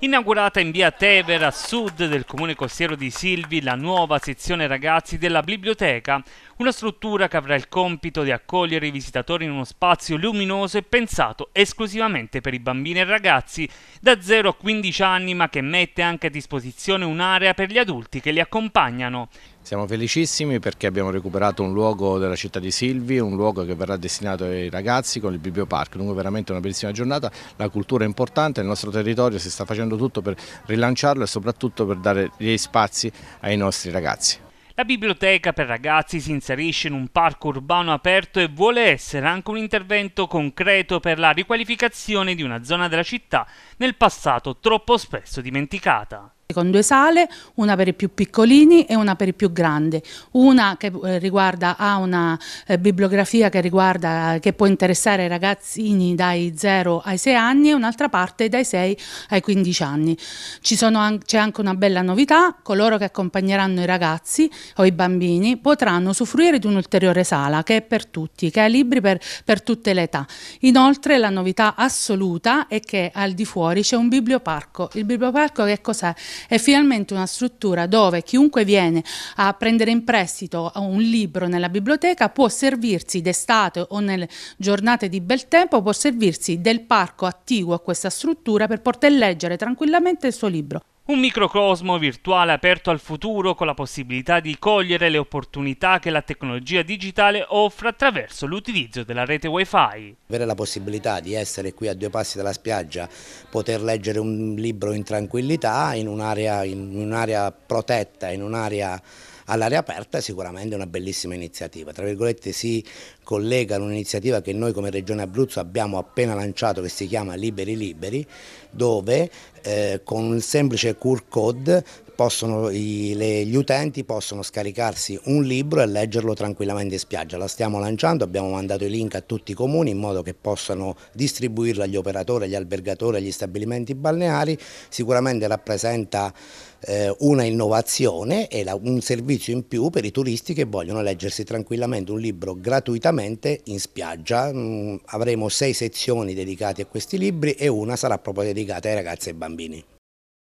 Inaugurata in via Tevere a sud del comune costiero di Silvi la nuova sezione ragazzi della biblioteca, una struttura che avrà il compito di accogliere i visitatori in uno spazio luminoso e pensato esclusivamente per i bambini e ragazzi da 0 a 15 anni ma che mette anche a disposizione un'area per gli adulti che li accompagnano. Siamo felicissimi perché abbiamo recuperato un luogo della città di Silvi, un luogo che verrà destinato ai ragazzi con il bibliopark, dunque veramente una bellissima giornata, la cultura è importante, il nostro territorio si sta facendo tutto per rilanciarlo e soprattutto per dare dei spazi ai nostri ragazzi. La biblioteca per ragazzi si inserisce in un parco urbano aperto e vuole essere anche un intervento concreto per la riqualificazione di una zona della città nel passato troppo spesso dimenticata con due sale, una per i più piccolini e una per i più grandi, una che eh, riguarda, ha una eh, bibliografia che, riguarda, eh, che può interessare i ragazzini dai 0 ai 6 anni e un'altra parte dai 6 ai 15 anni. C'è an anche una bella novità, coloro che accompagneranno i ragazzi o i bambini potranno usufruire di un'ulteriore sala che è per tutti, che ha libri per, per tutte le età. Inoltre la novità assoluta è che al di fuori c'è un biblioparco. Il biblioparco che cos'è? è finalmente una struttura dove chiunque viene a prendere in prestito un libro nella biblioteca può servirsi d'estate o nelle giornate di bel tempo, può servirsi del parco attiguo a questa struttura per poter leggere tranquillamente il suo libro. Un microcosmo virtuale aperto al futuro con la possibilità di cogliere le opportunità che la tecnologia digitale offre attraverso l'utilizzo della rete wifi. Avere la possibilità di essere qui a due passi dalla spiaggia, poter leggere un libro in tranquillità in un'area un protetta, in un'area all'aria aperta è sicuramente una bellissima iniziativa. Tra virgolette si collega ad un'iniziativa che noi come Regione Abruzzo abbiamo appena lanciato che si chiama Liberi Liberi, dove eh, con un semplice QR code possono, i, le, gli utenti possono scaricarsi un libro e leggerlo tranquillamente in spiaggia. La stiamo lanciando, abbiamo mandato i link a tutti i comuni in modo che possano distribuirlo agli operatori, agli albergatori, agli stabilimenti balneari. Sicuramente rappresenta eh, una innovazione e la, un servizio in più per i turisti che vogliono leggersi tranquillamente un libro gratuitamente in spiaggia. Mm, avremo sei sezioni dedicate a questi libri e una sarà proprio dedicata ai ragazzi e ai bambini.